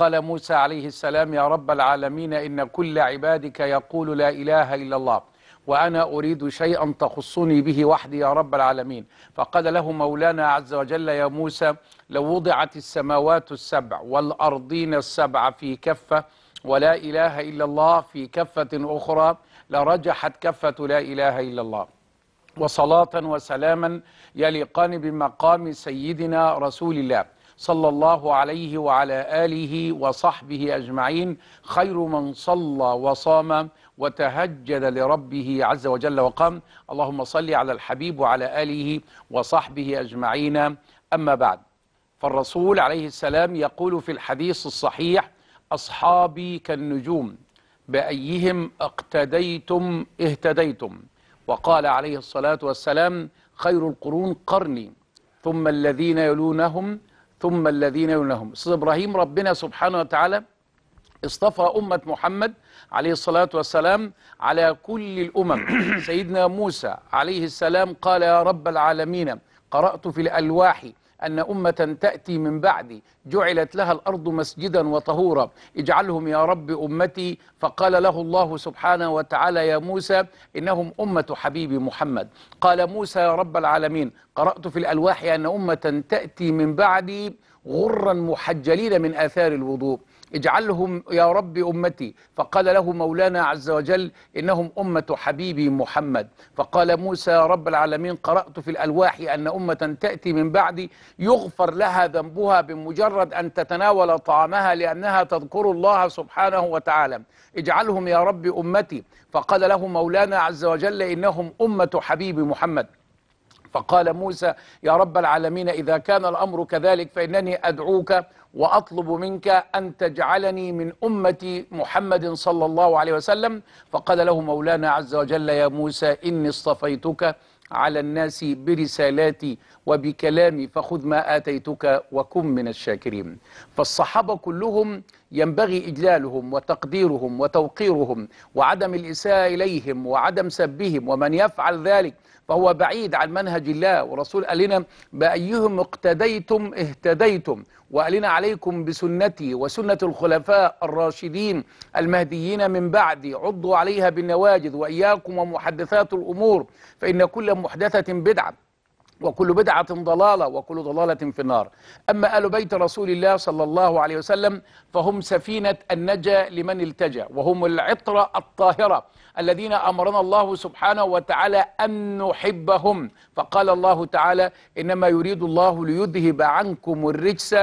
قال موسى عليه السلام يا رب العالمين إن كل عبادك يقول لا إله إلا الله وأنا أريد شيئا تخصني به وحدي يا رب العالمين فقال له مولانا عز وجل يا موسى لو وضعت السماوات السبع والأرضين السبع في كفة ولا إله إلا الله في كفة أخرى لرجحت كفة لا إله إلا الله وصلاة وسلاما يليقان بمقام سيدنا رسول الله صلى الله عليه وعلى آله وصحبه أجمعين خير من صلى وصام وتهجد لربه عز وجل وقام اللهم صل على الحبيب وعلى آله وصحبه أجمعين أما بعد فالرسول عليه السلام يقول في الحديث الصحيح أصحابي كالنجوم بأيهم اقتديتم اهتديتم وقال عليه الصلاة والسلام خير القرون قرني ثم الذين يلونهم ثم الذين يلونهم استاذ ابراهيم ربنا سبحانه وتعالى اصطفى أمة محمد عليه الصلاة والسلام على كل الأمم سيدنا موسى عليه السلام قال يا رب العالمين قرأت في الألواح أن أمة تأتي من بعدي جعلت لها الأرض مسجدا وطهورا اجعلهم يا رب أمتي فقال له الله سبحانه وتعالى يا موسى إنهم أمة حبيبي محمد قال موسى يا رب العالمين قرأت في الألواح أن أمة تأتي من بعدي غرا محجلين من آثار الوضوء اجعلهم يا رب أمتي فقال له مولانا عز وجل إنهم أمة حبيبي محمد فقال موسى يا رب العالمين قرأت في الألواح أن أمة تأتي من بعدي يغفر لها ذنبها بمجرد أن تتناول طعامها لأنها تذكر الله سبحانه وتعالى اجعلهم يا رب أمتي فقال له مولانا عز وجل إنهم أمة حبيبي محمد فقال موسى يا رب العالمين إذا كان الأمر كذلك فإنني أدعوك وأطلب منك أن تجعلني من أمة محمد صلى الله عليه وسلم فقال له مولانا عز وجل يا موسى إني اصطفيتك على الناس برسالاتي وبكلامي فخذ ما آتيتك وكن من الشاكرين فالصحابة كلهم ينبغي إجلالهم وتقديرهم وتوقيرهم وعدم الإساءة إليهم وعدم سبهم ومن يفعل ذلك فهو بعيد عن منهج الله ورسول قال لنا بأيهم اقتديتم اهتديتم وقال لنا عليكم بسنتي وسنة الخلفاء الراشدين المهديين من بعدي عضوا عليها بالنواجذ وإياكم ومحدثات الأمور فإن كل محدثة بدعة وكل بدعة ضلالة وكل ضلالة في النار أما آل بيت رسول الله صلى الله عليه وسلم فهم سفينة النجا لمن التجا وهم العطرة الطاهرة الذين أمرنا الله سبحانه وتعالى أن نحبهم فقال الله تعالى إنما يريد الله ليذهب عنكم الرجس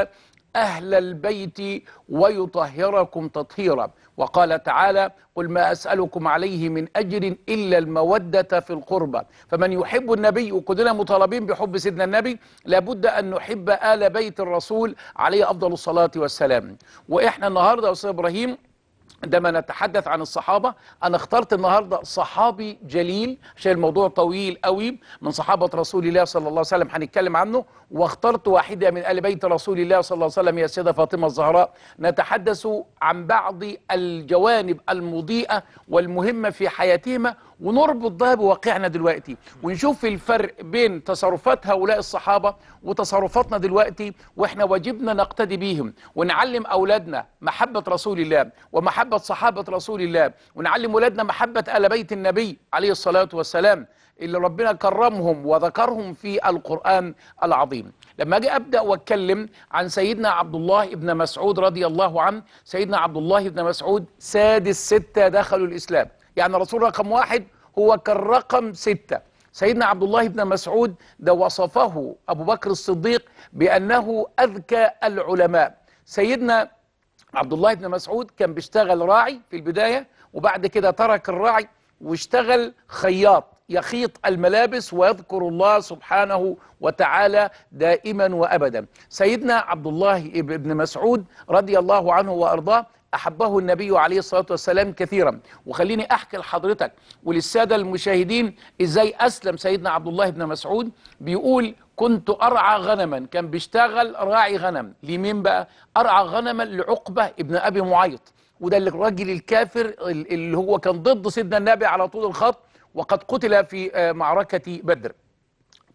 أهل البيت ويطهركم تطهيرا وقال تعالى قل ما أسألكم عليه من أجر إلا المودة في القربة فمن يحب النبي وكلنا مطالبين بحب سيدنا النبي لابد أن نحب آل بيت الرسول عليه أفضل الصلاة والسلام وإحنا النهاردة يا أستاذ إبراهيم عندما نتحدث عن الصحابة أنا اخترت النهاردة صحابي جليل عشان الموضوع طويل قوي من صحابة رسول الله صلى الله عليه وسلم هنتكلم عنه واخترت واحدة من آل بيت رسول الله صلى الله عليه وسلم يا السيدة فاطمة الزهراء نتحدث عن بعض الجوانب المضيئة والمهمة في حياتهما ونربط ده بواقعنا دلوقتي ونشوف الفرق بين تصرفات هؤلاء الصحابة وتصرفاتنا دلوقتي وإحنا واجبنا نقتدي بيهم ونعلم أولادنا محبة رسول الله ومحبة صحابة رسول الله ونعلم أولادنا محبة آل بيت النبي عليه الصلاة والسلام اللي ربنا كرمهم وذكرهم في القرآن العظيم لما أجي أبدأ وأتكلم عن سيدنا عبد الله ابن مسعود رضي الله عنه سيدنا عبد الله ابن مسعود سادس ستة دخلوا الإسلام يعني الرسول رقم واحد هو كالرقم ستة سيدنا عبد الله بن مسعود ده وصفه أبو بكر الصديق بأنه أذكى العلماء سيدنا عبد الله بن مسعود كان بيشتغل راعي في البداية وبعد كده ترك الراعي واشتغل خياط يخيط الملابس ويذكر الله سبحانه وتعالى دائما وابدا سيدنا عبد الله بن مسعود رضي الله عنه وارضاه أحبه النبي عليه الصلاة والسلام كثيرا وخليني أحكي لحضرتك وللسادة المشاهدين إزاي أسلم سيدنا عبد الله بن مسعود بيقول كنت أرعى غنما كان بيشتغل راعي غنم لمين بقى أرعى غنما لعقبة ابن أبي معيط وده الراجل الكافر اللي هو كان ضد سيدنا النبي على طول الخط وقد قتل في آه، معركة بدر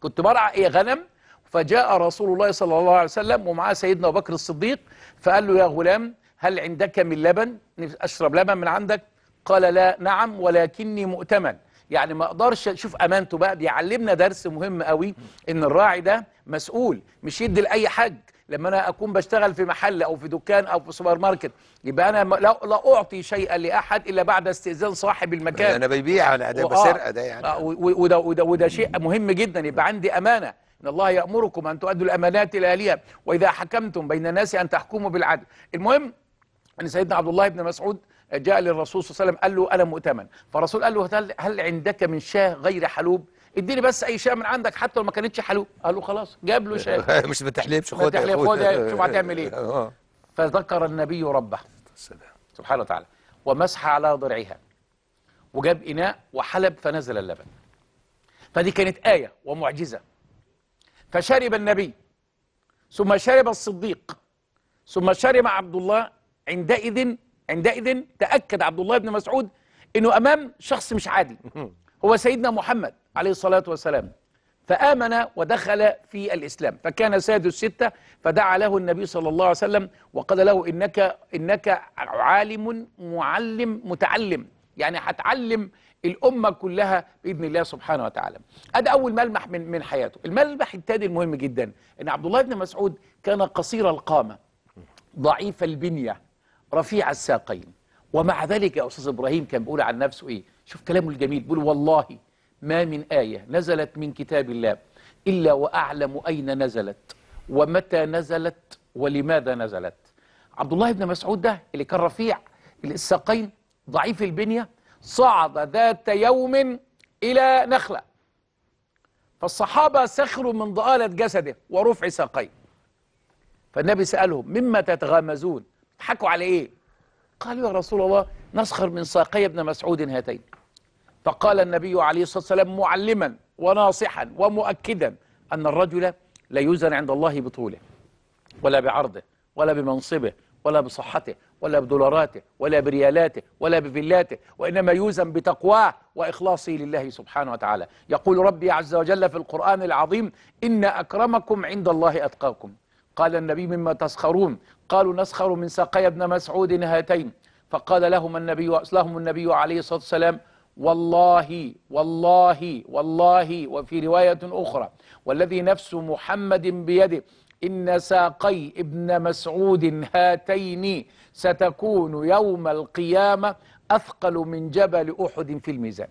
كنت برعى إيه غنم فجاء رسول الله صلى الله عليه وسلم ومعاه سيدنا بكر الصديق فقال له يا غلام هل عندك من لبن أشرب لبن من عندك قال لا نعم ولكني مؤتمن يعني ما اقدرش شوف امانته بقى بيعلمنا درس مهم قوي ان الراعي ده مسؤول مش يدي لاي حاج لما انا اكون بشتغل في محل او في دكان او في سوبر ماركت يبقى انا لا, لا اعطي شيئا لاحد الا بعد استئذان صاحب المكان انا ببيع انا ده بسرقه ده يعني آه، وده, وده, وده شيء مهم جدا يبقى عندي امانه ان الله يامركم ان تؤدوا الامانات الى اهلها واذا حكمتم بين الناس ان تحكموا بالعدل المهم أن سيدنا عبد الله بن مسعود جاء للرسول صلى الله عليه وسلم قال له أنا مؤتمن فالرسول قال له هل, هل عندك من شاه غير حلوب اديني بس اي شاه من عندك حتى لو ما كانتش حلوب قال له خلاص جاب له شاه مش شو خد بتحليب خد شوف هتعمل ايه آه. فذكر النبي ربه سبحانه وتعالى ومسح على ضرعها وجاب اناء وحلب فنزل اللبن فدي كانت ايه ومعجزه فشرب النبي ثم شرب الصديق ثم شرب عبد الله عندئذ عندئذ تأكد عبد الله بن مسعود أنه أمام شخص مش عادي هو سيدنا محمد عليه الصلاة والسلام فآمن ودخل في الإسلام فكان سيد الستة فدعا له النبي صلى الله عليه وسلم وقال له إنك, إنك عالم معلم متعلم يعني هتعلم الأمة كلها بإذن الله سبحانه وتعالى هذا أول ملمح من, من حياته الملمح الثاني المهم جدا أن عبد الله بن مسعود كان قصير القامة ضعيف البنية رفيع الساقين ومع ذلك يا أستاذ إبراهيم كان بيقول عن نفسه إيه شوف كلامه الجميل بيقول والله ما من آية نزلت من كتاب الله إلا وأعلم أين نزلت ومتى نزلت ولماذا نزلت عبد الله بن مسعود ده اللي كان رفيع الساقين ضعيف البنية صعد ذات يوم إلى نخلة فالصحابة سخروا من ضآلة جسده ورفع ساقيه فالنبي سألهم مما تتغامزون حكوا على إيه قالوا يا رسول الله نسخر من ساقي ابن مسعود هاتين فقال النبي عليه الصلاة والسلام معلما وناصحا ومؤكدا أن الرجل لا يوزن عند الله بطوله ولا بعرضه ولا بمنصبه ولا بصحته ولا بدولاراته ولا بريالاته ولا بفلاته وإنما يوزن بتقواه وإخلاصه لله سبحانه وتعالى يقول ربي عز وجل في القرآن العظيم إن أكرمكم عند الله أتقاكم قال النبي مما تسخرون قالوا نسخر من سقي ابن مسعود هاتين فقال لهم النبي لهم النبي عليه الصلاة والسلام والله والله والله وفي رواية أخرى والذي نفس محمد بيده إن ساقي ابن مسعود هاتين ستكون يوم القيامة أثقل من جبل أحد في الميزان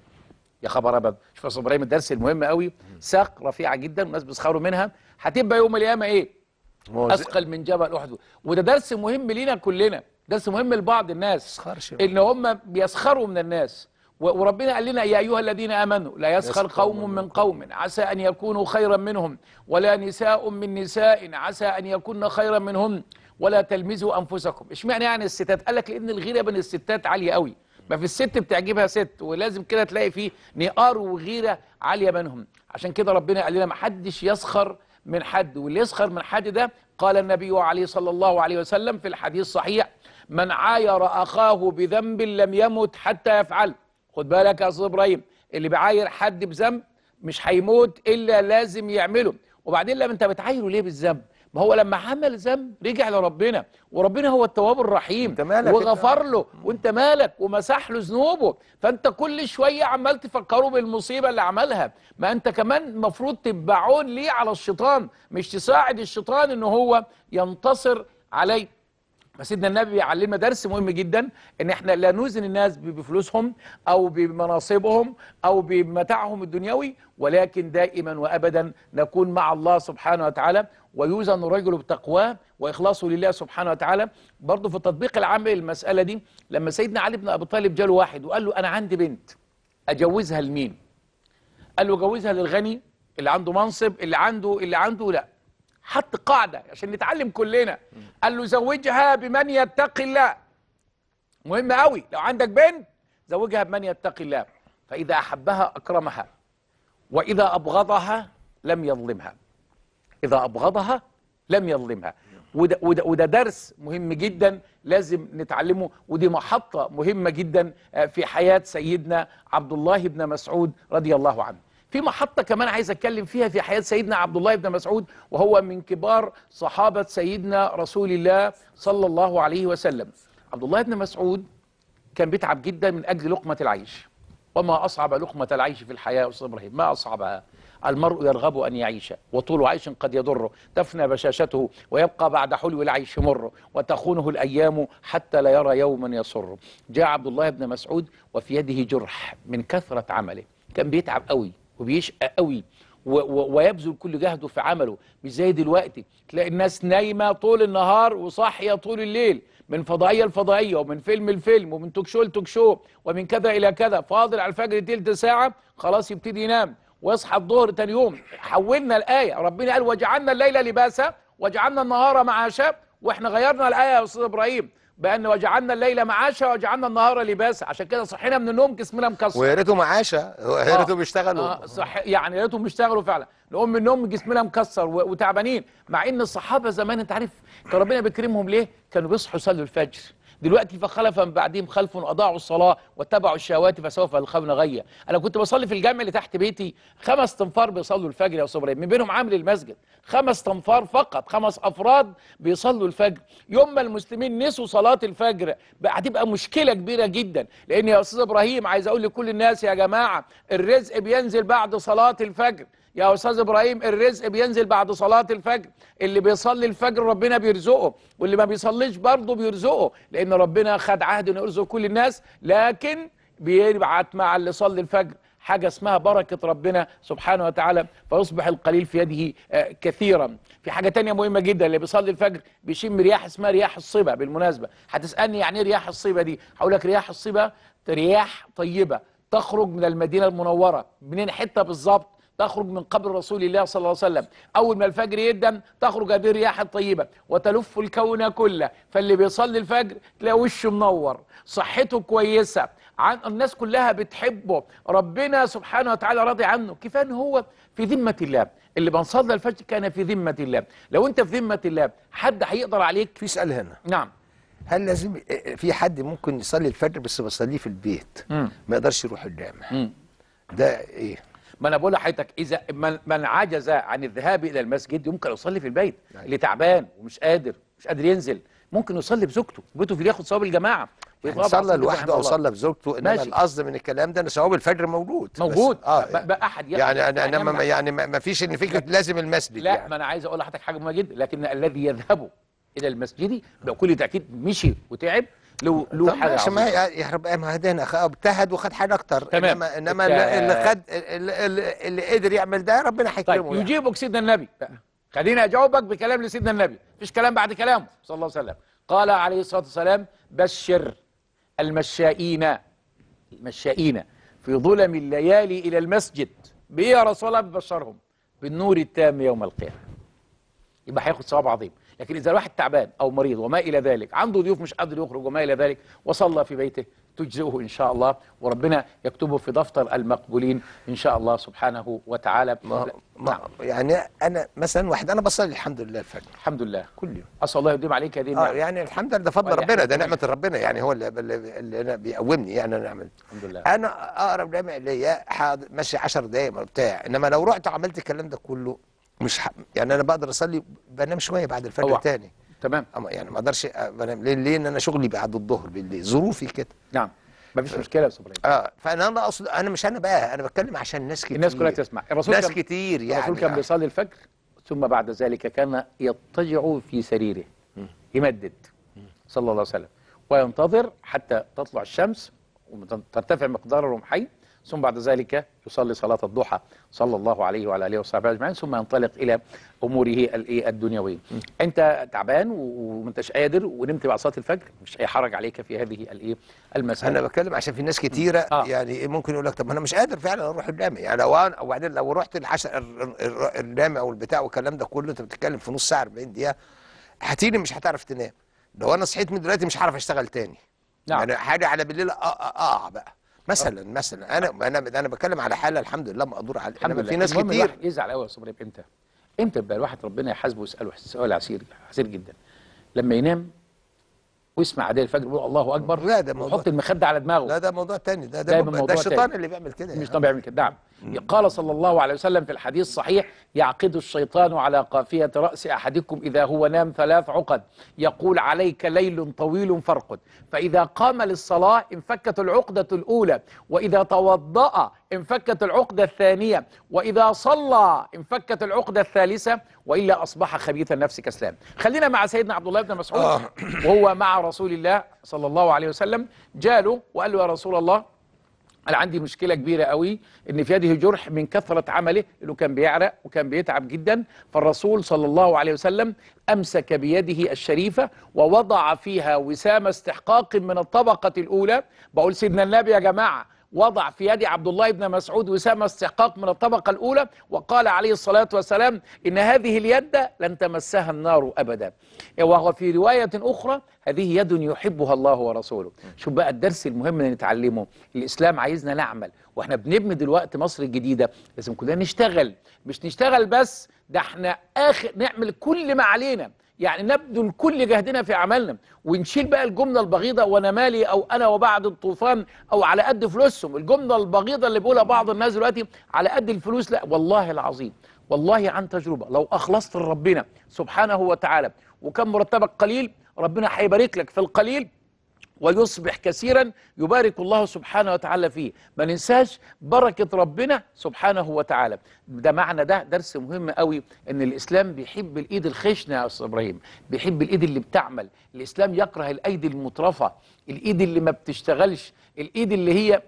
يا خبر ابد شوف يا ابراهيم الدرس المهم قوي ساق رفيعة جدا والناس بيسخروا منها هتبقى يوم القيامة إيه اثقل من جبل احد وده درس مهم لينا كلنا درس مهم لبعض الناس ان هم بيسخروا من الناس وربنا قال لنا يا أيها الذين آمنوا لا يسخر قوم من قوم عسى أن يكونوا خيرا منهم ولا نساء من نساء عسى أن يكون خيرا منهم ولا تلمزوا أنفسكم اشمعنى يعني الستات قال لك لأن الغيرة بين الستات عالية قوي ما في الست بتعجبها ست ولازم كده تلاقي فيه نقار وغيرة عالية منهم عشان كده ربنا قال لنا ما حدش يسخر من حد واللي يسخر من حد ده قال النبي عليه صلى الله عليه وسلم في الحديث الصحيح من عاير أخاه بذنب لم يمت حتى يفعل خد بالك يا أستاذ إبراهيم اللي بيعاير حد بذنب مش هيموت إلا لازم يعمله وبعدين لما أنت بتعايره ليه بالذنب ما هو لما عمل ذنب رجع لربنا وربنا هو التواب الرحيم وغفر له وانت مالك ومسح له ذنوبه فانت كل شويه عمال تفكره بالمصيبه اللي عملها ما انت كمان المفروض تبعون ليه على الشيطان مش تساعد الشيطان ان هو ينتصر عليك فسيدنا النبي بيعلمنا درس مهم جدا ان احنا لا نوزن الناس بفلوسهم او بمناصبهم او بمتاعهم الدنيوي ولكن دائما وابدا نكون مع الله سبحانه وتعالى ويوزن الرجل بتقواه واخلاصه لله سبحانه وتعالى برضه في التطبيق العام المساله دي لما سيدنا علي بن ابي طالب جاله واحد وقال له انا عندي بنت اجوزها لمين قال له جوزها للغني اللي عنده منصب اللي عنده اللي عنده لا حط قاعده عشان نتعلم كلنا قال له زوجها بمن يتقي الله مهم قوي لو عندك بنت زوجها بمن يتقي الله فاذا احبها اكرمها واذا ابغضها لم يظلمها إذا أبغضها لم يظلمها وده, وده, وده درس مهم جدا لازم نتعلمه ودي محطة مهمة جدا آه، في حياة سيدنا عبد الله بن مسعود رضي الله عنه في محطة كمان عايز أتكلم فيها في حياة سيدنا عبد الله بن مسعود وهو من كبار صحابة سيدنا رسول الله صلى الله عليه وسلم عبد الله بن مسعود كان بيتعب جدا من أجل لقمة العيش وما أصعب لقمة العيش في الحياة يا أستاذ إبراهيم ما أصعبها المرء يرغب أن يعيش وطول عيش قد يضره تفنى بشاشته ويبقى بعد حلو العيش مر وتخونه الأيام حتى لا يرى يوما يسر جاء عبد الله بن مسعود وفي يده جرح من كثرة عمله كان بيتعب قوي وبيشقى قوي و و ويبذل كل جهده في عمله مش زي دلوقتي تلاقي الناس نايمه طول النهار وصاحيه طول الليل من فضائيه لفضائيه ومن فيلم لفيلم ومن توك شو لتوك شو ومن كذا الى كذا فاضل على الفجر تلت ساعه خلاص يبتدي ينام ويصحى الظهر تاني يوم حولنا الايه ربنا قال وجعلنا الليل لباسا وجعلنا النهار معاشا واحنا غيرنا الايه يا استاذ ابراهيم بان وجعلنا الليل معاشا وجعلنا النهار لباسا عشان كده صحينا من النوم جسمنا مكسر ويا ريتهم معاشا يا آه. ريتهم بيشتغلوا آه صح يعني يا ريتهم بيشتغلوا فعلا نقوم من النوم جسمنا مكسر وتعبانين مع ان الصحابه زمان انت عارف كان ربنا بيكرمهم ليه كانوا بيصحوا يصلوا الفجر دلوقتي فخلف من بعدهم خلف اضاعوا الصلاه واتبعوا الشهوات فسوف يلقون غيا انا كنت بصلي في الجامع اللي تحت بيتي خمس تنفار بيصلوا الفجر يا استاذ من بينهم عامل المسجد خمس تنفار فقط خمس افراد بيصلوا الفجر يوم ما المسلمين نسوا صلاه الفجر هتبقى مشكله كبيره جدا لان يا استاذ ابراهيم عايز اقول لكل الناس يا جماعه الرزق بينزل بعد صلاه الفجر يا أستاذ إبراهيم الرزق بينزل بعد صلاة الفجر اللي بيصلي الفجر ربنا بيرزقه واللي ما بيصليش برضه بيرزقه لأن ربنا خد عهد إنه يرزق كل الناس لكن بيبعت مع اللي صلي الفجر حاجة اسمها بركة ربنا سبحانه وتعالى فيصبح القليل في يده آه، كثيرا في حاجة تانية مهمة جدا اللي بيصلي الفجر بيشم رياح اسمها رياح الصبا بالمناسبة هتسألني يعني ايه رياح الصبا دي هقول لك رياح الصبا رياح طيبة تخرج من المدينة المنورة منين حتة بالظبط تخرج من قبر رسول الله صلى الله عليه وسلم أول ما الفجر يدن تخرج هذه الرياح الطيبة وتلف الكون كله فاللي بيصلي الفجر تلاقي وشه منور صحته كويسة عن الناس كلها بتحبه ربنا سبحانه وتعالى راضي عنه كيف ان هو في ذمه الله اللي بنصلي الفجر كان في ذمه الله لو انت في ذمه الله حد هيقدر عليك في سؤال هنا نعم هل لازم إيه، إيه، في حد ممكن يصلي الفجر بس بيصليه في البيت ما يقدرش يروح الجامع ده ايه ما انا بقول لحضرتك اذا من, عجز عن الذهاب الى المسجد يمكن يصلي في البيت يعني. اللي تعبان ومش قادر مش قادر ينزل ممكن يصلي بزوجته بيته في ياخد ثواب الجماعه يعني صلى لوحده او صلى بزوجته انما القصد من الكلام ده ان ثواب الفجر موجود موجود اه بقى احد يعني يعني انا يعني, يعني ما فيش ان فكره لازم المسجد لا يعني. ما انا عايز اقول لحضرتك حاجه مهمه جدا لكن الذي يذهب الى المسجد بكل تاكيد مشي وتعب له له حاجه عشان ما يهرب ما هدينا اجتهد وخد حاجه اكتر تمام انما, إنما اللي خد اللي قدر يعمل ده ربنا طيب، هيكرمه طيب يعني. يجيبك سيدنا النبي خليني اجاوبك بكلام لسيدنا النبي مفيش كلام بعد كلامه صلى الله عليه وسلم قال عليه الصلاه والسلام بشر المشائين المشائين في ظلم الليالي الى المسجد بايه يا رسول الله ببشرهم بالنور التام يوم القيامه يبقى هياخد ثواب عظيم لكن إذا الواحد تعبان أو مريض وما إلى ذلك عنده ضيوف مش قادر يخرج وما إلى ذلك وصلى في بيته تجزئه إن شاء الله وربنا يكتبه في دفتر المقبولين إن شاء الله سبحانه وتعالى ما نعم. يعني أنا مثلا واحد أنا بصلي الحمد لله الفجر الحمد لله كل يوم أسأل الله يديم عليك هذه آه، النعمة آه يعني الحمد لله ده فضل ربنا ده نعمة ربنا يعني هو اللي, اللي بيقومني يعني أنا أعمل الحمد لله أنا أقرب جامع ليا ماشي 10 دقايق بتاع إنما لو رحت عملت الكلام ده كله مش ح... يعني انا بقدر اصلي بنام شويه بعد الفجر أوه. تاني تمام يعني ما اقدرش آه، بنام ليه ليه ان انا شغلي بعد الظهر بالليل ظروفي كده نعم مفيش مشكله يا استاذ اه فانا انا اقصد انا مش انا بقى انا بتكلم عشان ناس كتير الناس كلها تسمع الرسول ناس كان... كتير يعني الرسول كان يعني. بيصلي الفجر ثم بعد ذلك كان يضطجع في سريره يمدد صلى الله عليه وسلم وينتظر حتى تطلع الشمس وترتفع مقدار الرمحين ثم بعد ذلك يصلي صلاة الضحى صلى الله عليه وعلى آله وصحبه أجمعين ثم ينطلق إلى أموره إيه، الدنيوية أنت تعبان وما انتش قادر ونمت بعد صلاة الفجر مش أي حرج عليك في هذه الإيه المسألة أنا بتكلم عشان في ناس كتيرة آه. آه. يعني ممكن يقول لك طب أنا مش قادر فعلا أروح الجامع يعني لو أنا وبعدين لو رحت الجامع البتاع والكلام ده كله أنت بتتكلم في نص ساعة 40 دقيقة هتيجي مش هتعرف تنام لو أنا صحيت من دلوقتي مش هعرف أشتغل تاني نعم. يعني حاجة على بالليل أقع بقى مثلا مثلا انا انا انا بتكلم على حاله الحمد لله مقدور على لله في ناس كتير يزعل قوي يا صبري امتى؟ امتى يبقى الواحد ربنا يحاسبه ويساله سؤال عسير عسير جدا لما ينام ويسمع عداء الفجر يقول الله اكبر لا ده موضوع ويحط المخده على دماغه لا ده موضوع تاني ده ده, ده, ده الشيطان اللي بيعمل كده مش يعني. طبيعي بيعمل كده نعم قال صلى الله عليه وسلم في الحديث الصحيح يعقد الشيطان على قافية رأس أحدكم إذا هو نام ثلاث عقد يقول عليك ليل طويل فارقد فإذا قام للصلاة انفكت العقدة الأولى وإذا توضأ انفكت العقدة الثانية وإذا صلى انفكت العقدة الثالثة وإلا أصبح خبيث النفس كسلان خلينا مع سيدنا عبد الله بن مسعود آه. وهو مع رسول الله صلى الله عليه وسلم جاله وقال له يا رسول الله انا عندي مشكله كبيره قوي ان في يده جرح من كثره عمله لأنه كان بيعرق وكان بيتعب جدا فالرسول صلى الله عليه وسلم امسك بيده الشريفه ووضع فيها وسام استحقاق من الطبقه الاولى بقول سيدنا النبي يا جماعه وضع في يد عبد الله بن مسعود وسام استحقاق من الطبقة الأولى وقال عليه الصلاة والسلام إن هذه اليد لن تمسها النار أبدا وهو في رواية أخرى هذه يد يحبها الله ورسوله شوف بقى الدرس المهم اللي نتعلمه الإسلام عايزنا نعمل واحنا بنبني دلوقتي مصر الجديدة لازم كلنا نشتغل مش نشتغل بس ده احنا آخر نعمل كل ما علينا يعني نبذل كل جهدنا في عملنا ونشيل بقى الجملة البغيضة وأنا مالي أو أنا وبعد الطوفان أو على قد فلوسهم الجملة البغيضة اللي بيقولها بعض الناس دلوقتي على قد الفلوس لا والله العظيم والله عن تجربة لو أخلصت لربنا سبحانه وتعالى وكان مرتبك قليل ربنا هيبارك لك في القليل ويصبح كثيرا يبارك الله سبحانه وتعالى فيه ما ننساش بركة ربنا سبحانه وتعالى ده معنى ده درس مهم قوي ان الاسلام بيحب الايد الخشنة يا استاذ ابراهيم بيحب الايد اللي بتعمل الاسلام يكره الايدي المترفة الايد اللي ما بتشتغلش الايد اللي هي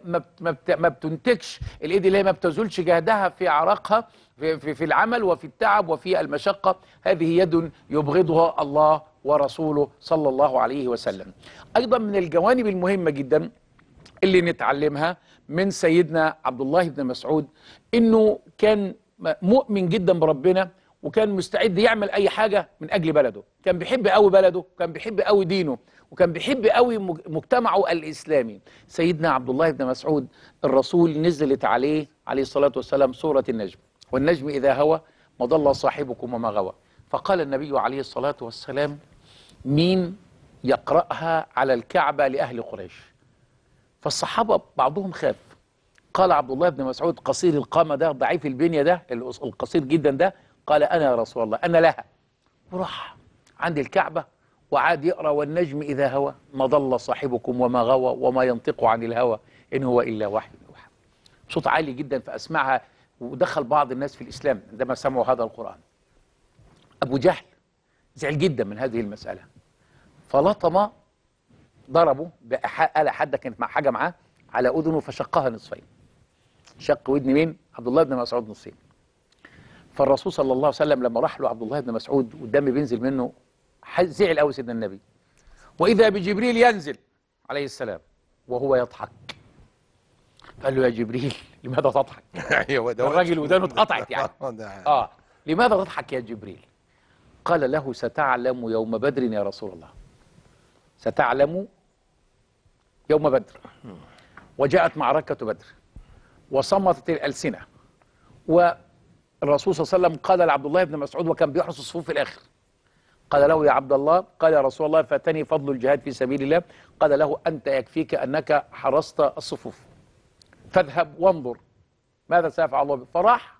ما بتنتجش الايد اللي هي ما بتزولش جهدها في عراقها في, في, في العمل وفي التعب وفي المشقة هذه يد يبغضها الله ورسوله صلى الله عليه وسلم أيضا من الجوانب المهمة جدا اللي نتعلمها من سيدنا عبد الله بن مسعود أنه كان مؤمن جدا بربنا وكان مستعد يعمل أي حاجة من أجل بلده كان بيحب قوي بلده وكان بيحب قوي دينه وكان بيحب قوي مجتمعه الإسلامي سيدنا عبد الله بن مسعود الرسول نزلت عليه عليه الصلاة والسلام سورة النجم والنجم إذا هوى مضل صاحبكم وما غوى فقال النبي عليه الصلاة والسلام مين يقرأها على الكعبة لأهل قريش فالصحابة بعضهم خاف قال عبد الله بن مسعود قصير القامة ده ضعيف البنية ده القصير جدا ده قال أنا يا رسول الله أنا لها وراح عند الكعبة وعاد يقرأ والنجم إذا هوى ما ضل صاحبكم وما غوى وما ينطق عن الهوى إن هو إلا وحي يوحى صوت عالي جدا فأسمعها ودخل بعض الناس في الإسلام عندما سمعوا هذا القرآن أبو جهل زعل جدا من هذه المسألة فلطم ضربه بآلة حادة كانت مع حاجة معاه على أذنه فشقها نصفين شق ودن مين؟ عبد الله بن مسعود نصفين فالرسول صلى الله عليه وسلم لما راح له عبد الله بن مسعود والدم بينزل منه زعل قوي سيدنا النبي وإذا بجبريل ينزل عليه السلام وهو يضحك قال له يا جبريل لماذا تضحك؟ أيوة، الراجل ودانه اتقطعت يعني اه لماذا تضحك يا جبريل؟ قال له ستعلم يوم بدر يا رسول الله ستعلم يوم بدر وجاءت معركة بدر وصمتت الألسنة والرسول صلى الله عليه وسلم قال لعبد الله بن مسعود وكان بيحرس الصفوف في الآخر قال له يا عبد الله قال يا رسول الله فاتني فضل الجهاد في سبيل الله قال له أنت يكفيك أنك حرست الصفوف فاذهب وانظر ماذا سيفعل الله بك فراح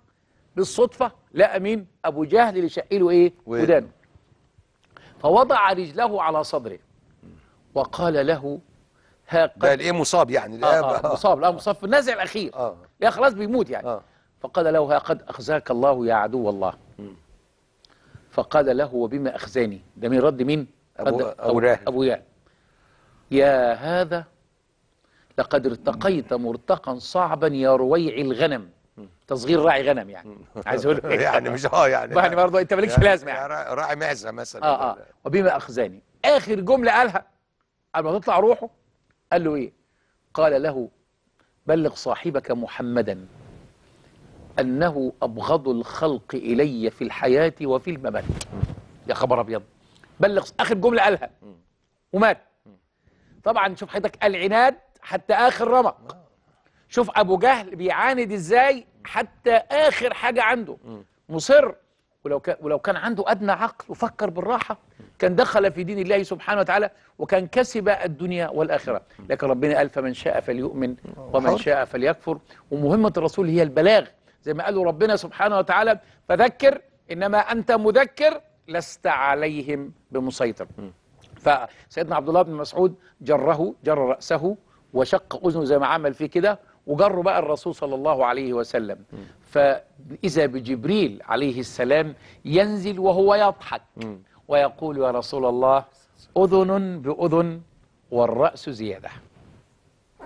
بالصدفة لقى مين أبو جهل اللي شق له إيه ودانه فوضع رجله على صدره وقال له ها قد ده الايه مصاب يعني الآب آه آه مصاب لا مصاب في النازع الاخير آه يا خلاص بيموت يعني آه فقال له ها قد اخزاك الله يا عدو الله فقال له وبما اخزاني ده من رد مين رد ابو ابو راهب ابو يعلى يا هذا لقد ارتقيت مرتقا صعبا يا رويع الغنم تصغير راعي غنم يعني عايز اقول يعني مش اه يعني يعني برضه انت مالكش يعني لازمه يعني راعي معزه مثلا اه اه وبما اخزاني اخر جمله قالها قبل ما تطلع روحه قال له ايه قال له بلغ صاحبك محمدا أنه أبغض الخلق إلي في الحياة وفي الممات يا خبر أبيض بلغ آخر جملة قالها ومات طبعا شوف حضرتك العناد حتى آخر رمق شوف أبو جهل بيعاند إزاي حتى آخر حاجة عنده مصر ولو كان ولو كان عنده أدنى عقل وفكر بالراحة كان دخل في دين الله سبحانه وتعالى وكان كسب الدنيا والآخرة لكن ربنا قال فمن شاء فليؤمن ومن شاء فليكفر ومهمة الرسول هي البلاغ زي ما قالوا ربنا سبحانه وتعالى فذكر إنما أنت مذكر لست عليهم بمسيطر فسيدنا عبد الله بن مسعود جره جر رأسه وشق أذنه زي ما عمل فيه كده وجره بقى الرسول صلى الله عليه وسلم فإذا بجبريل عليه السلام ينزل وهو يضحك ويقول يا رسول الله أذن بأذن والرأس زيادة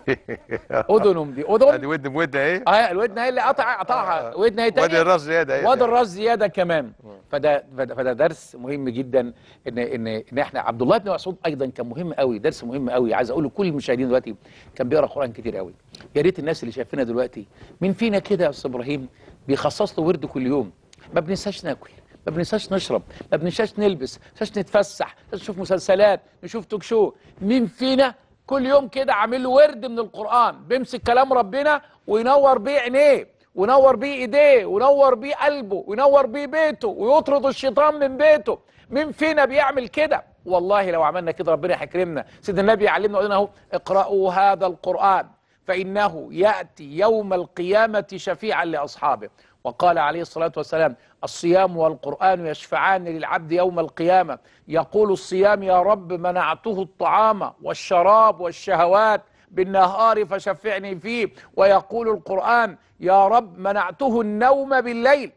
أذن بأذن ادي ودن بودن اهي اه الودن اهي اللي قطع قطعها آه. ودن اهي تاني ودن الراس زيادة إيه؟ ودن الراس زيادة كمان فده فده درس مهم جدا ان ان ان احنا عبد الله بن مسعود ايضا كان مهم قوي درس مهم قوي عايز اقول لكل المشاهدين دلوقتي كان بيقرا قران كتير قوي يا ريت الناس اللي شايفينها دلوقتي مين فينا كده يا استاذ ابراهيم بيخصص له ورد كل يوم ما بننساش ناكل ما بننساش نشرب ما بننساش نلبس ما بننساش نتفسح نشوف مسلسلات نشوف توك شو مين فينا كل يوم كده عامل له ورد من القرآن بيمسك كلام ربنا وينور بيه عينيه ونور بيه ايديه ونور بيه قلبه ونور بيه بيته ويطرد الشيطان من بيته مين فينا بيعمل كده والله لو عملنا كده ربنا هيكرمنا سيدنا النبي علمنا قلنا اهو اقرأوا هذا القرآن فإنه يأتي يوم القيامة شفيعا لأصحابه وقال عليه الصلاة والسلام الصيام والقرآن يشفعان للعبد يوم القيامة يقول الصيام يا رب منعته الطعام والشراب والشهوات بالنهار فشفعني فيه ويقول القرآن يا رب منعته النوم بالليل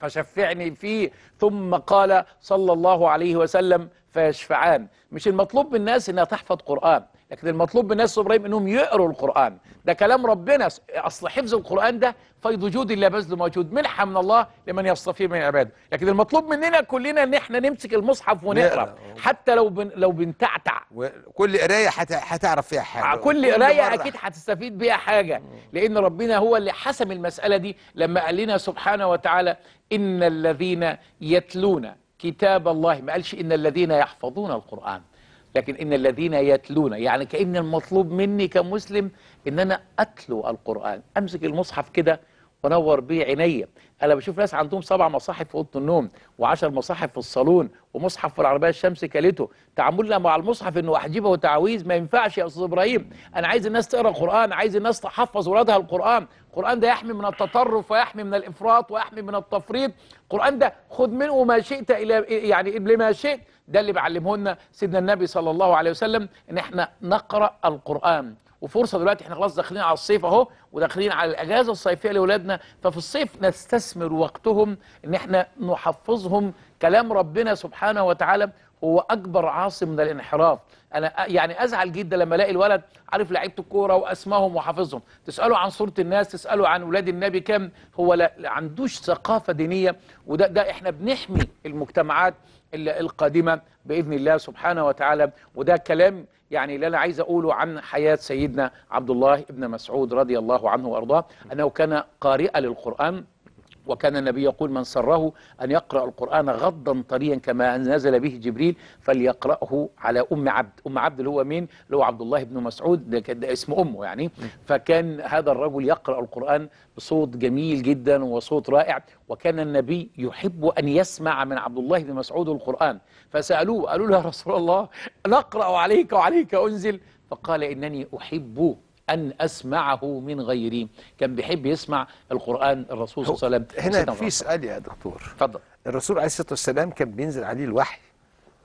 فشفعني فيه ثم قال صلى الله عليه وسلم فيشفعان مش المطلوب من الناس انها تحفظ قرآن لكن المطلوب من الناس ابراهيم انهم يقروا القران ده كلام ربنا اصل حفظ القران ده فيض جود لا بذل موجود ملحه من الله لمن يصطفيه من عباده لكن المطلوب مننا كلنا ان احنا نمسك المصحف ونقرا حتى لو بن لو بنتعتع كل قرايه هتعرف فيها حاجه كل قرايه اكيد هتستفيد بيها حاجه لان ربنا هو اللي حسم المساله دي لما قال لنا سبحانه وتعالى ان الذين يتلون كتاب الله ما قالش ان الذين يحفظون القران لكن إن الذين يتلون يعني كأن المطلوب مني كمسلم إن أنا أتلو القرآن أمسك المصحف كده وانور بيه عينيا انا بشوف ناس عندهم سبع مصاحف في اوضه النوم وعشر مصاحف في الصالون ومصحف في العربيه الشمس كلته تعاملنا مع المصحف انه احجبه وتعاويذ ما ينفعش يا استاذ ابراهيم انا عايز الناس تقرا القران عايز الناس تحفظ ولادها القران القران ده يحمي من التطرف ويحمي من الافراط ويحمي من التفريط القران ده خذ منه ما شئت الى يعني لما شئت ده اللي بيعلمه لنا سيدنا النبي صلى الله عليه وسلم ان احنا نقرا القران وفرصه دلوقتي احنا خلاص داخلين على الصيف اهو وداخلين على الاجازه الصيفيه لاولادنا ففي الصيف نستثمر وقتهم ان احنا نحفظهم كلام ربنا سبحانه وتعالى هو اكبر عاصي من الانحراف انا يعني ازعل جدا لما الاقي الولد عارف لعيبه الكوره واسمائهم وحافظهم تساله عن صوره الناس تساله عن ولاد النبي كم هو لا عندوش ثقافه دينيه وده ده احنا بنحمي المجتمعات القادمه باذن الله سبحانه وتعالى وده كلام يعني اللي انا عايز اقوله عن حياه سيدنا عبد الله ابن مسعود رضي الله عنه وارضاه انه كان قارئا للقران وكان النبي يقول من سره أن يقرأ القرآن غضا طريا كما نزل به جبريل فليقرأه على أم عبد أم عبد اللي هو مين اللي هو عبد الله بن مسعود ده, كان ده اسم أمه يعني فكان هذا الرجل يقرأ القرآن بصوت جميل جدا وصوت رائع وكان النبي يحب أن يسمع من عبد الله بن مسعود القرآن فسألوه قالوا له يا رسول الله نقرأ عليك وعليك أنزل فقال إنني أحب أن أسمعه من غيري كان بيحب يسمع القرآن الرسول صلى الله عليه وسلم هنا في سؤال يا دكتور اتفضل الرسول عليه الصلاة والسلام كان بينزل عليه الوحي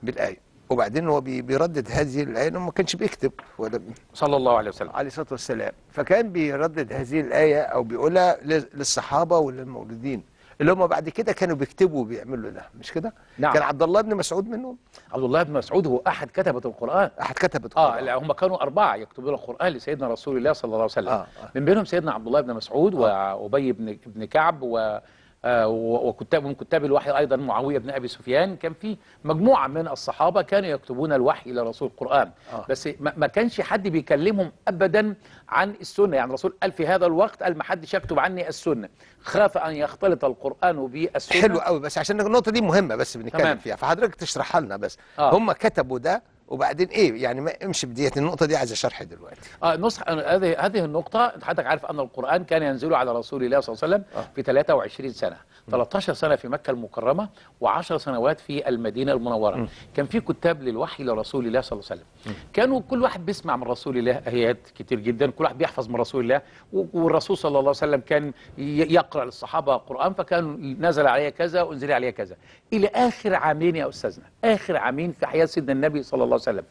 بالآية وبعدين هو بيردد هذه الآية لأنه ما كانش بيكتب ولا صلى الله عليه وسلم عليه الصلاة والسلام فكان بيردد هذه الآية أو بيقولها للصحابة وللمولدين اللي هم بعد كده كانوا بيكتبوا وبيعملوا ده مش كده نعم. كان عبد الله بن مسعود منهم عبد الله بن مسعود هو احد كتبه القران احد كتبه القران اه هم كانوا اربعه يكتبون القران لسيدنا رسول الله صلى الله عليه وسلم آه. آه. من بينهم سيدنا عبد الله بن مسعود آه. وابي بن بن كعب و آه، وكتاب من كتاب الوحي أيضا معاوية بن أبي سفيان كان في مجموعة من الصحابة كانوا يكتبون الوحي إلى رسول القرآن آه. بس ما كانش حد بيكلمهم أبدا عن السنة يعني الرسول قال في هذا الوقت قال ما حدش يكتب عني السنة خاف أن يختلط القرآن بالسنة حلو قوي بس عشان النقطة دي مهمة بس بنتكلم فيها فحضرتك تشرحها لنا بس آه. هم كتبوا ده وبعدين ايه يعني ما امشي بديت النقطه دي عايزه شرح دلوقتي اه نصح هذه هذه النقطه حضرتك عارف ان القران كان ينزل على رسول الله صلى الله عليه وسلم آه. في 23 سنه 13 سنه في مكه المكرمه و10 سنوات في المدينه المنوره م. كان في كتاب للوحي لرسول الله صلى الله عليه وسلم م. كانوا كل واحد بيسمع من رسول الله ايات كتير جدا كل واحد بيحفظ من رسول الله والرسول صلى الله عليه وسلم كان يقرا للصحابه قران فكان نزل عليه كذا وانزل عليه كذا الى اخر عامين يا استاذنا اخر عامين في حياه سيدنا النبي صلى الله الله عليه وسلم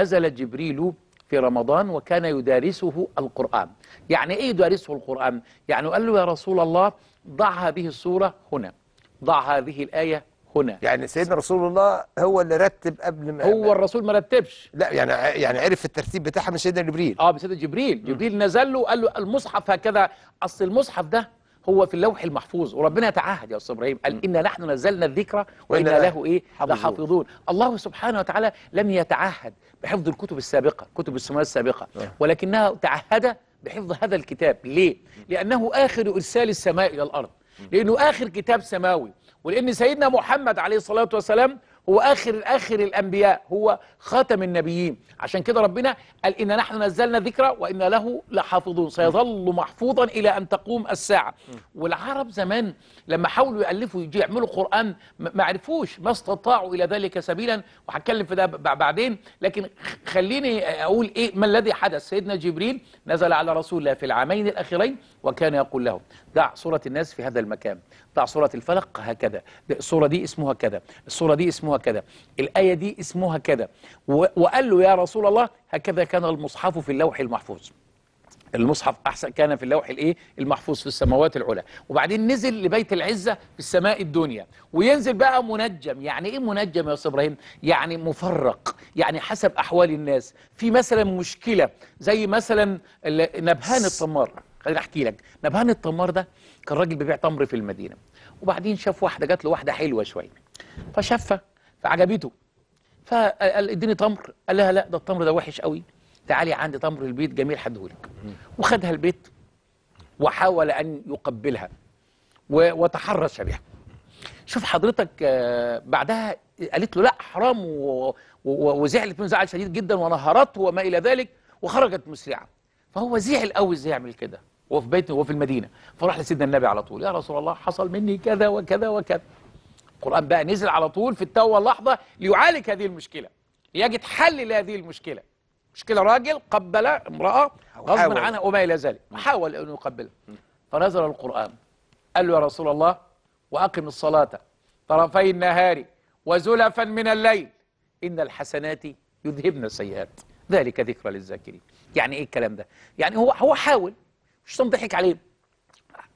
نزل جبريل في رمضان وكان يدارسه القرآن يعني إيه يدارسه القرآن؟ يعني قال له يا رسول الله ضع هذه الصورة هنا ضع هذه الآية هنا يعني سيدنا رسول الله هو اللي رتب قبل ما هو الرسول ما رتبش لا يعني يعني عرف الترتيب بتاعها من سيدنا جبريل اه من سيدنا جبريل جبريل نزل له قال له المصحف هكذا اصل المصحف ده هو في اللوح المحفوظ وربنا تعهد يا استاذ ابراهيم قال انا نحن نزلنا الذكر وانا له ايه لحافظون الله سبحانه وتعالى لم يتعهد بحفظ الكتب السابقه كتب السماوات السابقه نعم. ولكنها تعهد بحفظ هذا الكتاب ليه لانه اخر ارسال السماء الى الارض لانه اخر كتاب سماوي ولان سيدنا محمد عليه الصلاه والسلام هو آخر آخر الأنبياء هو خاتم النبيين عشان كده ربنا قال إن نحن نزلنا ذكرى وإن له لحافظون سيظل محفوظا إلى أن تقوم الساعة والعرب زمان لما حاولوا يألفوا يجي يعملوا قرآن ما عرفوش ما استطاعوا إلى ذلك سبيلا وهتكلم في ده بعدين لكن خليني أقول إيه ما الذي حدث سيدنا جبريل نزل على رسول الله في العامين الاخرين وكان يقول له دع صورة الناس في هذا المكان بتاع سورة الفلق هكذا السورة دي اسمها كذا السورة دي اسمها كذا الآية دي اسمها كذا وقال له يا رسول الله هكذا كان المصحف في اللوح المحفوظ المصحف احسن كان في اللوح الايه المحفوظ في السماوات العلى وبعدين نزل لبيت العزه في السماء الدنيا وينزل بقى منجم يعني ايه منجم يا استاذ ابراهيم يعني مفرق يعني حسب احوال الناس في مثلا مشكله زي مثلا نبهان الطمار خليني احكي لك نبهان التمار ده كان راجل بيبيع تمر في المدينه وبعدين شاف واحده جات له واحده حلوه شويه فشافها فعجبته فقال اديني تمر قال لها لا ده التمر ده وحش قوي تعالي عندي تمر البيت جميل حدهولك وخدها البيت وحاول ان يقبلها وتحرش بها شوف حضرتك آه، بعدها قالت له لا حرام وزعلت منه زعل شديد جدا ونهرته وما الى ذلك وخرجت مسرعه فهو زعل قوي ازاي يعمل كده وهو في بيته وهو في المدينه فراح لسيدنا النبي على طول يا رسول الله حصل مني كذا وكذا وكذا القران بقى نزل على طول في التو اللحظه ليعالج هذه المشكله ليجد حل لهذه المشكله مشكله راجل قبل امراه غصبا عنها وما الى ذلك حاول ان يقبلها فنزل القران قال له يا رسول الله واقم الصلاه طرفي النهار وزلفا من الليل ان الحسنات يذهبن السيئات ذلك ذكرى للذاكرين يعني ايه الكلام ده يعني هو هو حاول مش ضحك عليه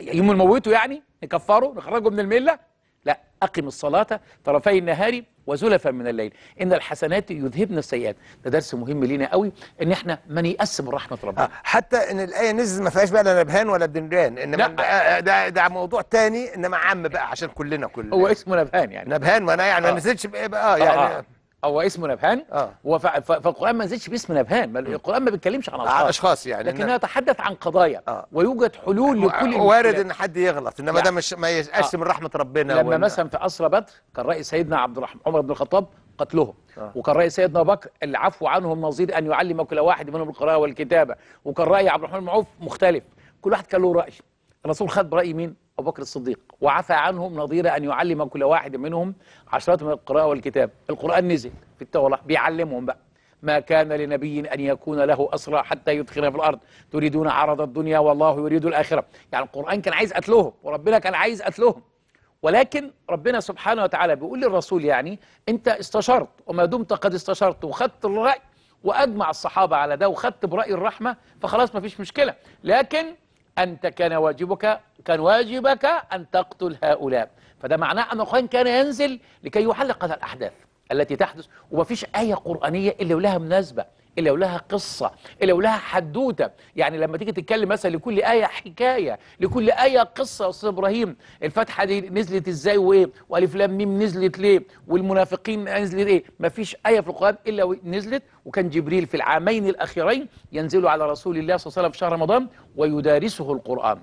يوم نموته يعني نكفره نخرجه من المله لا اقم الصلاه طرفي النهار وزلفا من الليل ان الحسنات يذهبن السيئات ده درس مهم لينا قوي ان احنا ما نيأس من رحمه ربنا آه حتى ان الايه نزلت ما فيهاش بقى لا نبهان ولا دنجان انما آه، ده, ده موضوع تاني انما عام بقى عشان كلنا كلنا هو اسمه نبهان يعني نبهان وانا يعني آه. ما نزلتش بقى, آه،, اه يعني آه. آه. هو اسمه نبهان آه. فالقران ما نزلش باسم نبهان ما القران ما بيتكلمش عن اشخاص عن اشخاص يعني لكنه إن... يتحدث عن قضايا آه. ويوجد حلول لكل وارد ان حد يغلط انما يعني. ده مش ما يقاس آه. من رحمه ربنا لما وإن... مثلا في اسرى بدر كان راي سيدنا عبد الرحمن عمر بن الخطاب قتلهم آه. وكان راي سيدنا بكر العفو عنهم نظير ان يعلم كل واحد منهم القراءه والكتابه وكان راي عبد الرحمن بن عوف مختلف كل واحد كان له راي الرسول خد براي مين أبو بكر الصديق وعفى عنهم نظير أن يعلم كل واحد منهم عشرات من القراءة والكتاب القرآن نزل في التوراة بيعلمهم بقى ما كان لنبي أن يكون له أسرى حتى يدخل في الأرض تريدون عرض الدنيا والله يريد الآخرة يعني القرآن كان عايز قتلهم وربنا كان عايز قتلهم ولكن ربنا سبحانه وتعالى بيقول للرسول يعني أنت استشرت وما دمت قد استشرت وخدت الرأي وأجمع الصحابة على ده وخدت برأي الرحمة فخلاص ما فيش مشكلة لكن أنت كان واجبك كان واجبك أن تقتل هؤلاء فده معناه أن القرآن كان ينزل لكي يحلق هذه الأحداث التي تحدث وما فيش آية قرآنية إلا ولها مناسبة إلا ولها قصة إلا ولها حدوتة يعني لما تيجي تتكلم مثلا لكل آية حكاية لكل آية قصة يا أستاذ إبراهيم الفاتحة دي نزلت إزاي وإيه وألف لام ميم نزلت ليه والمنافقين نزلت إيه مفيش آية في القرآن إلا نزلت وكان جبريل في العامين الأخيرين ينزل على رسول الله صلى الله عليه وسلم في شهر رمضان ويدارسه القرآن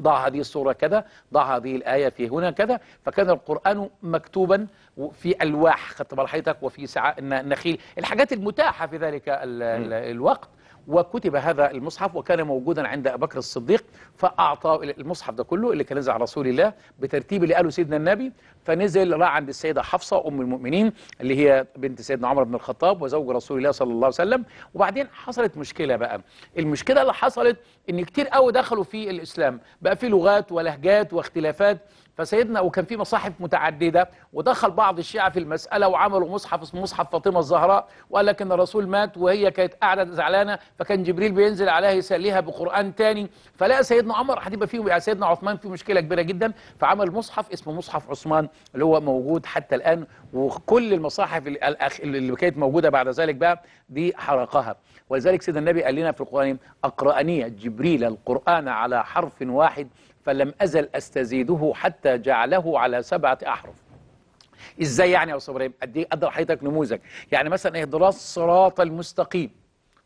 ضع هذه الصورة كذا ضع هذه الآية في هنا كذا فكان القرآن مكتوبا في ألواح خطب حيطك وفي سعاء النخيل الحاجات المتاحة في ذلك الوقت وكتب هذا المصحف وكان موجودا عند أبي بكر الصديق فأعطى المصحف ده كله اللي كان نزل على رسول الله بترتيب اللي قاله سيدنا النبي فنزل راح عند السيدة حفصة أم المؤمنين اللي هي بنت سيدنا عمر بن الخطاب وزوج رسول الله صلى الله عليه وسلم وبعدين حصلت مشكلة بقى المشكلة اللي حصلت إن كتير قوي دخلوا في الإسلام بقى في لغات ولهجات واختلافات فسيدنا وكان في مصاحف متعدده ودخل بعض الشيعه في المساله وعملوا مصحف اسمه مصحف فاطمه الزهراء وقال لك ان الرسول مات وهي كانت قاعده زعلانه فكان جبريل بينزل عليها يسليها بقران تاني فلقى سيدنا عمر هتبقى فيه سيدنا عثمان في مشكله كبيره جدا فعمل مصحف اسمه مصحف عثمان اللي هو موجود حتى الان وكل المصاحف اللي كانت موجوده بعد ذلك بقى دي حرقها ولذلك سيدنا النبي قال لنا في القران اقراني جبريل القران على حرف واحد فلم أزل أستزيده حتى جعله على سبعة أحرف إزاي يعني يا أستاذ إبراهيم أدر إيه أدى نموذج يعني مثلا اهدنا الصراط المستقيم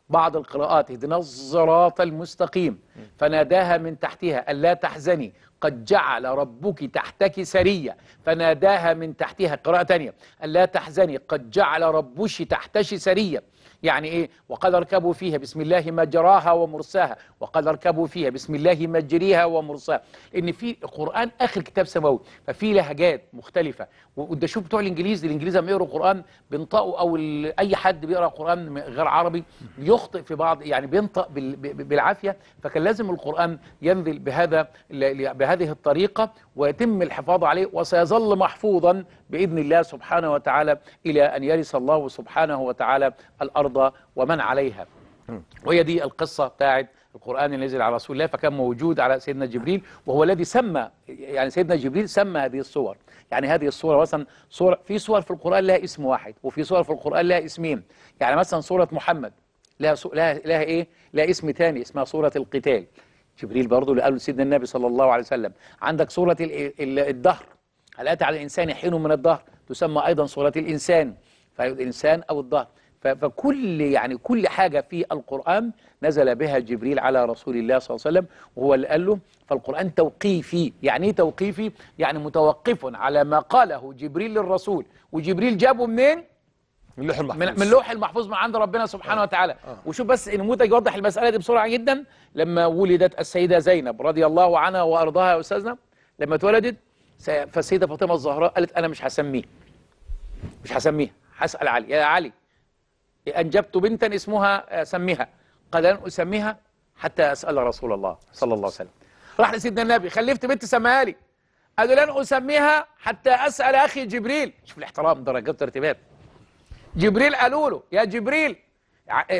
بعض القراءات اهدنا الصراط المستقيم فناداها من تحتها ألا تحزني قد جعل ربك تحتك سرية فناداها من تحتها قراءة ثانية ألا تحزني قد جعل ربك تحتك سرية يعني إيه وقد اركبوا فيها بسم الله مجراها ومرساها وقد اركبوا فيها بسم الله مجريها ومرساها لأن في القرآن آخر كتاب سماوي ففي لهجات مختلفة وده شوف بتوع الإنجليز الإنجليز لما يقروا قرآن بينطقوا أو أي حد بيقرأ قرآن غير عربي بيخطئ في بعض يعني بينطق بالعافية فكان لازم القرآن ينزل بهذا بهذه الطريقة ويتم الحفاظ عليه وسيظل محفوظا بإذن الله سبحانه وتعالى إلى أن يرث الله سبحانه وتعالى الأرض ومن عليها وهي دي القصة بتاعت القرآن اللي نزل على رسول الله فكان موجود على سيدنا جبريل وهو الذي سمى يعني سيدنا جبريل سمى هذه الصور يعني هذه الصورة مثلا صور في صور في القرآن لها اسم واحد وفي صور في القرآن لها اسمين يعني مثلا صورة محمد لها لها, لها ايه؟ لها اسم ثاني اسمها صورة القتال جبريل برضه اللي قاله لسيدنا النبي صلى الله عليه وسلم عندك صورة الدهر هل أتى على الإنسان حين من الدهر تسمى أيضا صورة الإنسان فالإنسان أو الدهر فكل يعني كل حاجة في القرآن نزل بها جبريل على رسول الله صلى الله عليه وسلم وهو اللي قال له فالقرآن توقيفي يعني ايه توقيفي يعني متوقف على ما قاله جبريل للرسول وجبريل جابه منين من اللوح المحفوظ من, من اللوح المحفوظ من عند ربنا سبحانه آه. وتعالى آه. وشوف بس النموذج يوضح المساله دي بسرعه جدا لما ولدت السيده زينب رضي الله عنها وارضاها يا استاذنا لما اتولدت فالسيده فاطمه الزهراء قالت انا مش هسميه مش هسميه هسال علي يا علي انجبت بنتا اسمها آه، سميها قال لن اسميها حتى اسال رسول الله صلى الله عليه وسلم راح لسيدنا النبي خلفت بنت سماها لي قالوا لن اسميها حتى اسال اخي جبريل شوف الاحترام درجات ارتباط جبريل قالوا له يا جبريل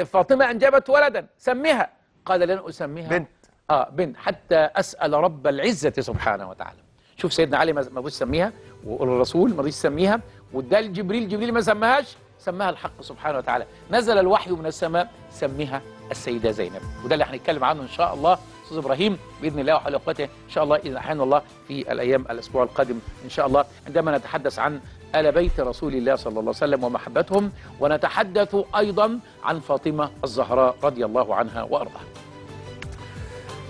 فاطمة أنجبت ولدا سميها قال لن أسميها بنت آه بنت حتى أسأل رب العزة سبحانه وتعالى شوف سيدنا علي ما رضيش سميها والرسول ما رضيش سميها وده لجبريل جبريل ما سماهاش سماها الحق سبحانه وتعالى نزل الوحي من السماء سميها السيدة زينب وده اللي هنتكلم عنه إن شاء الله أستاذ إبراهيم بإذن الله وحلقاته إن شاء الله إذا أحيانا الله في الأيام الأسبوع القادم إن شاء الله عندما نتحدث عن آل بيت رسول الله صلى الله عليه وسلم ومحبتهم ونتحدث أيضا عن فاطمة الزهراء رضي الله عنها وأرضاها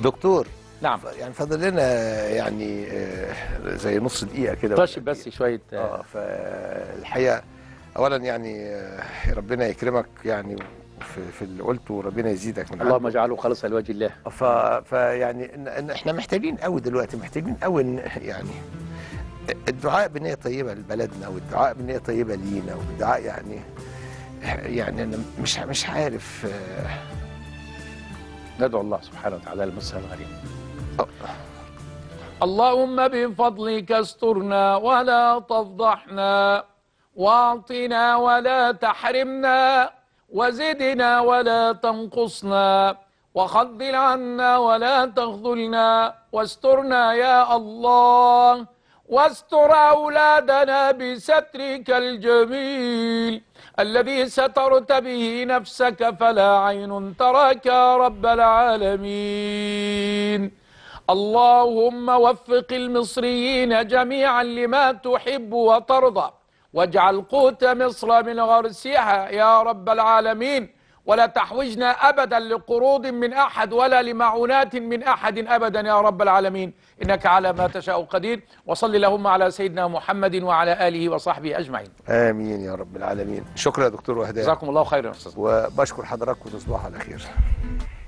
دكتور نعم يعني فاضل لنا يعني آه، زي نص دقيقة كده طاشب بس شوية اه فالحقيقة اولا يعني آه، ربنا يكرمك يعني في, في اللي قلته وربنا يزيدك من اللهم اجعله خالصا لوجه الله فيعني احنا محتاجين قوي دلوقتي محتاجين قوي يعني الدعاء بنية طيبة لبلدنا والدعاء بنية طيبة لينا والدعاء يعني يعني أنا مش مش عارف آه. ندعو الله سبحانه وتعالى لمصر الغريب أه. اللهم بفضلك استرنا ولا تفضحنا واعطنا ولا تحرمنا وزدنا ولا تنقصنا وخذل عنا ولا تخذلنا واسترنا يا الله واستر أولادنا بسترك الجميل الذي سترت به نفسك فلا عين تراك يا رب العالمين اللهم وفق المصريين جميعا لما تحب وترضى واجعل قوت مصر من غرسها يا رب العالمين ولا تحوجنا أبدا لقروض من أحد ولا لمعونات من أحد أبدا يا رب العالمين إنك على ما تشاء قدير وصل اللهم على سيدنا محمد وعلى آله وصحبه أجمعين آمين يا رب العالمين شكرا يا دكتور وهدان جزاكم الله خيرا وبشكر حضرتك تصبحوا على خير